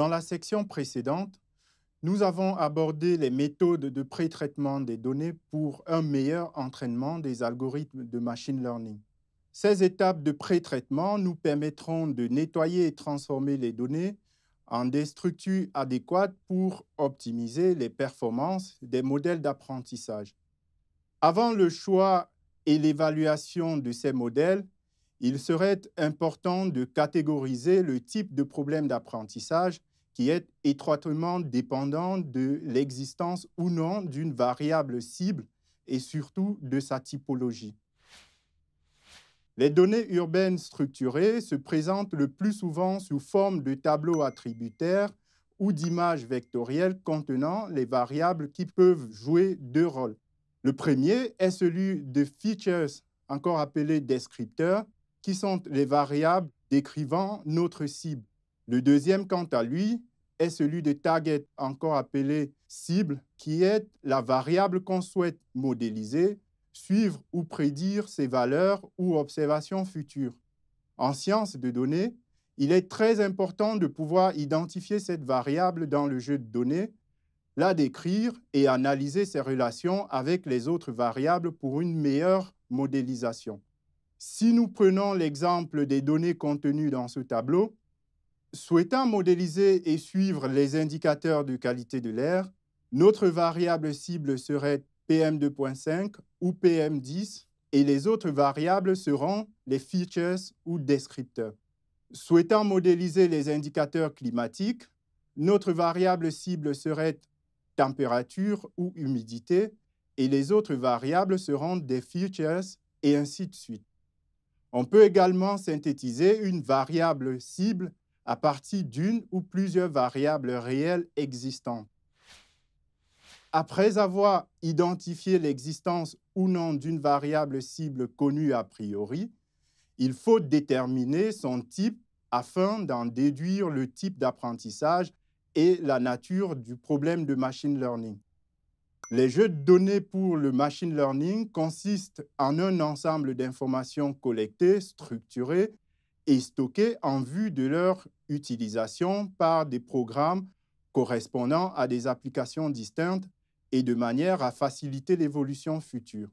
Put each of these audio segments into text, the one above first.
Dans la section précédente, nous avons abordé les méthodes de pré-traitement des données pour un meilleur entraînement des algorithmes de machine learning. Ces étapes de pré-traitement nous permettront de nettoyer et transformer les données en des structures adéquates pour optimiser les performances des modèles d'apprentissage. Avant le choix et l'évaluation de ces modèles, il serait important de catégoriser le type de problème d'apprentissage est étroitement dépendant de l'existence ou non d'une variable cible et surtout de sa typologie. Les données urbaines structurées se présentent le plus souvent sous forme de tableaux attributaires ou d'images vectorielles contenant les variables qui peuvent jouer deux rôles. Le premier est celui de features, encore appelés descripteurs, qui sont les variables décrivant notre cible. Le deuxième, quant à lui, est celui de target, encore appelé cible, qui est la variable qu'on souhaite modéliser, suivre ou prédire ses valeurs ou observations futures. En science de données, il est très important de pouvoir identifier cette variable dans le jeu de données, la décrire et analyser ses relations avec les autres variables pour une meilleure modélisation. Si nous prenons l'exemple des données contenues dans ce tableau, Souhaitant modéliser et suivre les indicateurs de qualité de l'air, notre variable cible serait PM2.5 ou PM10 et les autres variables seront les features ou descripteurs. Souhaitant modéliser les indicateurs climatiques, notre variable cible serait température ou humidité et les autres variables seront des features et ainsi de suite. On peut également synthétiser une variable cible à partir d'une ou plusieurs variables réelles existantes. Après avoir identifié l'existence ou non d'une variable cible connue a priori, il faut déterminer son type afin d'en déduire le type d'apprentissage et la nature du problème de machine learning. Les jeux de données pour le machine learning consistent en un ensemble d'informations collectées, structurées, et stockées en vue de leur utilisation par des programmes correspondant à des applications distinctes et de manière à faciliter l'évolution future.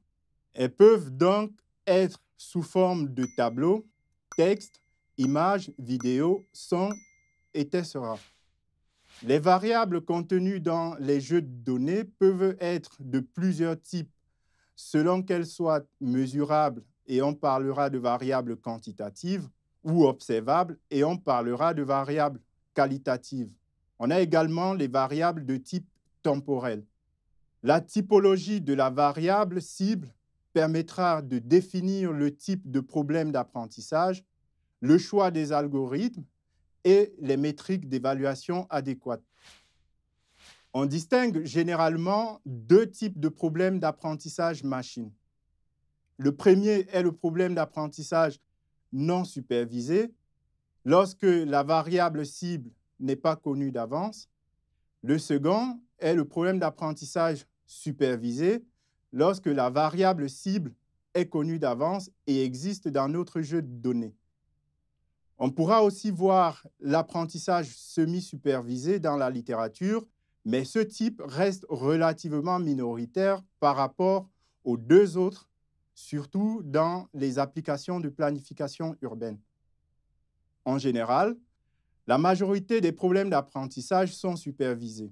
Elles peuvent donc être sous forme de tableaux, textes, images, vidéos, sons, etc. Les variables contenues dans les jeux de données peuvent être de plusieurs types selon qu'elles soient mesurables, et on parlera de variables quantitatives, ou observables et on parlera de variables qualitatives. On a également les variables de type temporel. La typologie de la variable cible permettra de définir le type de problème d'apprentissage, le choix des algorithmes et les métriques d'évaluation adéquates. On distingue généralement deux types de problèmes d'apprentissage machine. Le premier est le problème d'apprentissage non supervisé lorsque la variable cible n'est pas connue d'avance. Le second est le problème d'apprentissage supervisé, lorsque la variable cible est connue d'avance et existe dans notre jeu de données. On pourra aussi voir l'apprentissage semi-supervisé dans la littérature, mais ce type reste relativement minoritaire par rapport aux deux autres surtout dans les applications de planification urbaine. En général, la majorité des problèmes d'apprentissage sont supervisés.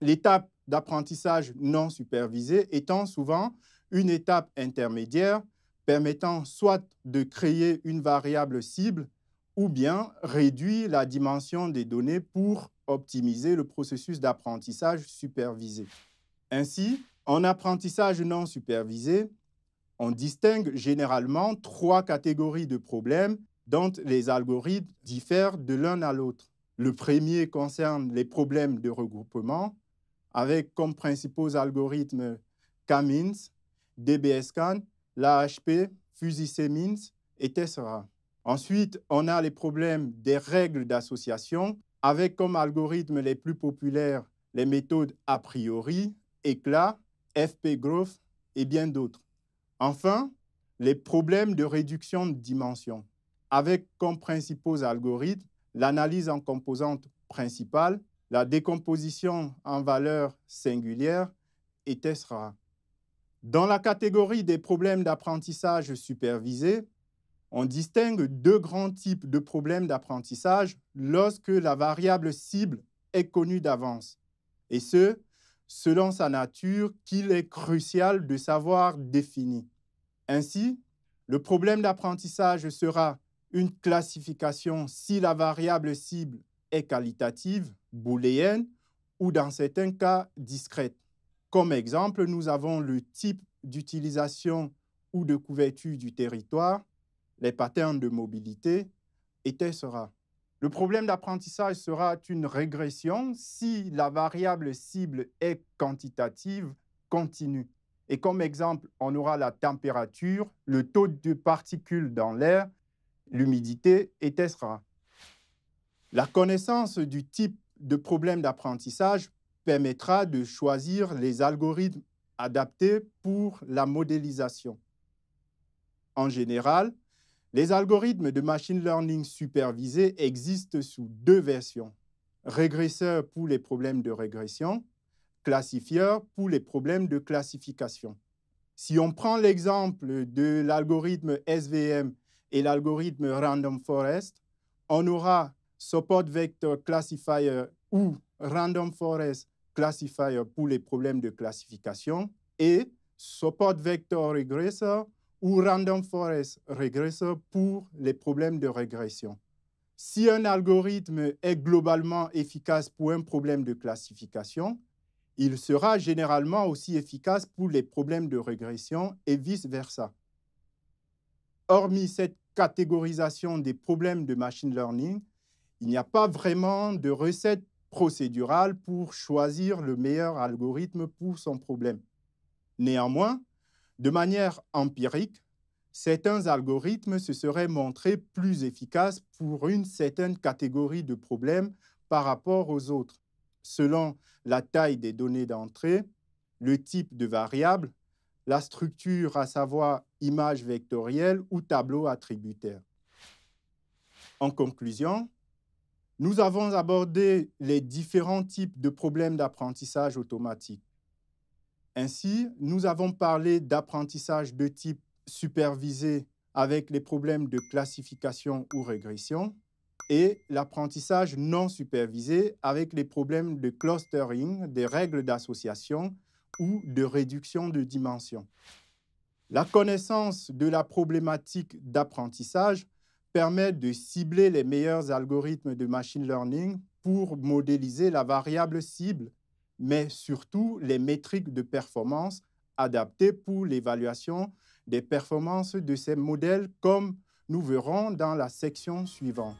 L'étape d'apprentissage non supervisée étant souvent une étape intermédiaire permettant soit de créer une variable cible ou bien réduire la dimension des données pour optimiser le processus d'apprentissage supervisé. Ainsi, en apprentissage non supervisé, on distingue généralement trois catégories de problèmes dont les algorithmes diffèrent de l'un à l'autre. Le premier concerne les problèmes de regroupement, avec comme principaux algorithmes K-means, DBSCAN, l'AHP, fuzzy c et Tessera. Ensuite, on a les problèmes des règles d'association, avec comme algorithmes les plus populaires les méthodes a priori, éclat, FP-growth et bien d'autres. Enfin, les problèmes de réduction de dimension, avec comme principaux algorithmes l'analyse en composantes principales, la décomposition en valeurs singulières, etc. Dans la catégorie des problèmes d'apprentissage supervisés, on distingue deux grands types de problèmes d'apprentissage lorsque la variable cible est connue d'avance, et ce, selon sa nature qu'il est crucial de savoir définir. Ainsi, le problème d'apprentissage sera une classification si la variable cible est qualitative, booléenne ou dans certains cas discrète. Comme exemple, nous avons le type d'utilisation ou de couverture du territoire, les patterns de mobilité, etc. Le problème d'apprentissage sera une régression si la variable cible est quantitative continue. Et comme exemple, on aura la température, le taux de particules dans l'air, l'humidité, etc. La connaissance du type de problème d'apprentissage permettra de choisir les algorithmes adaptés pour la modélisation. En général, les algorithmes de machine learning supervisés existent sous deux versions. Régresseur pour les problèmes de régression, classifieur pour les problèmes de classification. Si on prend l'exemple de l'algorithme SVM et l'algorithme Random Forest, on aura Support Vector Classifier ou Random Forest Classifier pour les problèmes de classification et Support Vector Regressor ou Random Forest Regressor pour les problèmes de régression. Si un algorithme est globalement efficace pour un problème de classification, il sera généralement aussi efficace pour les problèmes de régression et vice-versa. Hormis cette catégorisation des problèmes de machine learning, il n'y a pas vraiment de recette procédurale pour choisir le meilleur algorithme pour son problème. Néanmoins, de manière empirique, certains algorithmes se seraient montrés plus efficaces pour une certaine catégorie de problèmes par rapport aux autres, selon la taille des données d'entrée, le type de variable, la structure, à savoir image vectorielle ou tableau attributaire. En conclusion, nous avons abordé les différents types de problèmes d'apprentissage automatique. Ainsi, nous avons parlé d'apprentissage de type supervisé avec les problèmes de classification ou régression et l'apprentissage non supervisé avec les problèmes de clustering, des règles d'association ou de réduction de dimension. La connaissance de la problématique d'apprentissage permet de cibler les meilleurs algorithmes de machine learning pour modéliser la variable cible mais surtout les métriques de performance adaptées pour l'évaluation des performances de ces modèles, comme nous verrons dans la section suivante.